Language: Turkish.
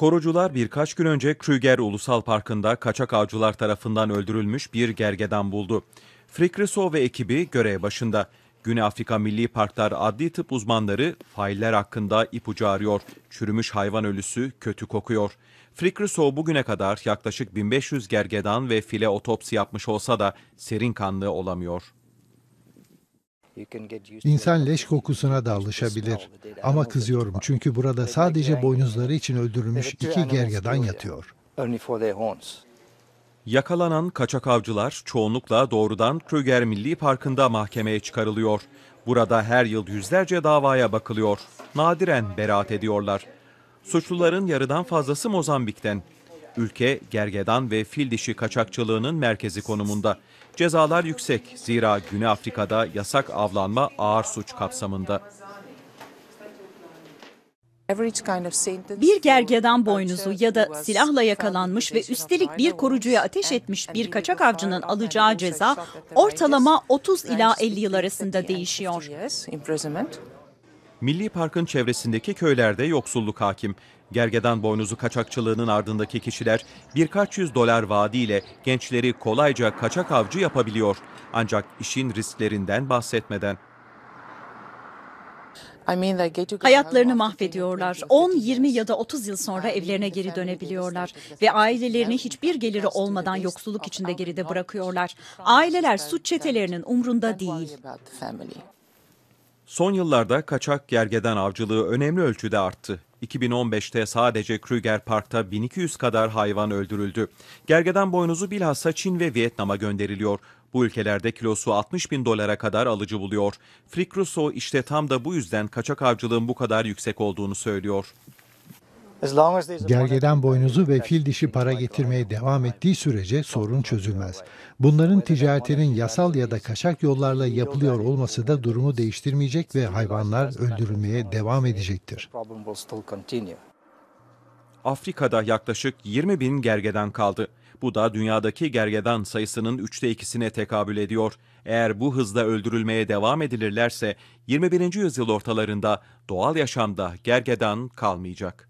Korucular birkaç gün önce Krüger Ulusal Parkı'nda kaçak avcılar tarafından öldürülmüş bir gergedan buldu. Frikriso ve ekibi görev başında. Güney Afrika Milli Parklar Adli Tıp uzmanları failler hakkında ipucu arıyor. Çürümüş hayvan ölüsü kötü kokuyor. Frikriso bugüne kadar yaklaşık 1500 gergedan ve file otopsi yapmış olsa da serin kanlı olamıyor. İnsan leş kokusuna da alışabilir. Ama kızıyorum çünkü burada sadece boynuzları için öldürülmüş iki gergedan yatıyor. Yakalanan kaçak avcılar çoğunlukla doğrudan Krüger Milli Parkı'nda mahkemeye çıkarılıyor. Burada her yıl yüzlerce davaya bakılıyor. Nadiren beraat ediyorlar. Suçluların yarıdan fazlası Mozambik'ten, Ülke gergedan ve fil dişi kaçakçılığının merkezi konumunda. Cezalar yüksek zira Güney Afrika'da yasak avlanma ağır suç kapsamında. Bir gergedan boynuzu ya da silahla yakalanmış ve üstelik bir korucuya ateş etmiş bir kaçak avcının alacağı ceza ortalama 30 ila 50 yıl arasında değişiyor. Milli Park'ın çevresindeki köylerde yoksulluk hakim. Gergedan boynuzu kaçakçılığının ardındaki kişiler birkaç yüz dolar vaadiyle gençleri kolayca kaçak avcı yapabiliyor. Ancak işin risklerinden bahsetmeden. Hayatlarını mahvediyorlar. 10, 20 ya da 30 yıl sonra evlerine geri dönebiliyorlar ve ailelerini hiçbir geliri olmadan yoksulluk içinde geride bırakıyorlar. Aileler suç çetelerinin umrunda değil. Son yıllarda kaçak gergedan avcılığı önemli ölçüde arttı. 2015'te sadece Krüger Park'ta 1200 kadar hayvan öldürüldü. Gergedan boynuzu bilhassa Çin ve Vietnam'a gönderiliyor. Bu ülkelerde kilosu 60 bin dolara kadar alıcı buluyor. Frick Russo işte tam da bu yüzden kaçak avcılığın bu kadar yüksek olduğunu söylüyor. Gergeden boynuzu ve fil dişi para getirmeye devam ettiği sürece sorun çözülmez. Bunların ticaretinin yasal ya da kaçak yollarla yapılıyor olması da durumu değiştirmeyecek ve hayvanlar öldürülmeye devam edecektir. Afrika'da yaklaşık 20 bin gergeden kaldı. Bu da dünyadaki gergeden sayısının üçte ikisine tekabül ediyor. Eğer bu hızla öldürülmeye devam edilirlerse 21. yüzyıl ortalarında doğal yaşamda gergeden kalmayacak.